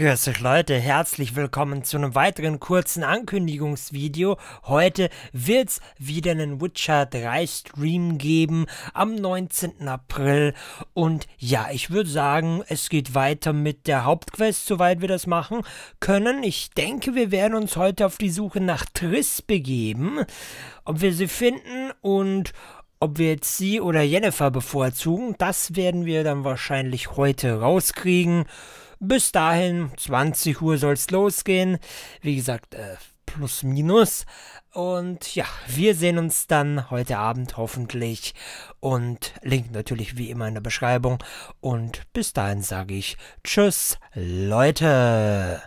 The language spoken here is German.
Grüß euch Leute, herzlich willkommen zu einem weiteren kurzen Ankündigungsvideo. Heute wird's wieder einen Witcher 3 Stream geben am 19. April. Und ja, ich würde sagen, es geht weiter mit der Hauptquest, soweit wir das machen können. Ich denke, wir werden uns heute auf die Suche nach Triss begeben. Ob wir sie finden und ob wir jetzt sie oder Jennifer bevorzugen, das werden wir dann wahrscheinlich heute rauskriegen. Bis dahin, 20 Uhr soll es losgehen. Wie gesagt, äh, plus minus. Und ja, wir sehen uns dann heute Abend hoffentlich. Und Link natürlich wie immer in der Beschreibung. Und bis dahin sage ich Tschüss, Leute.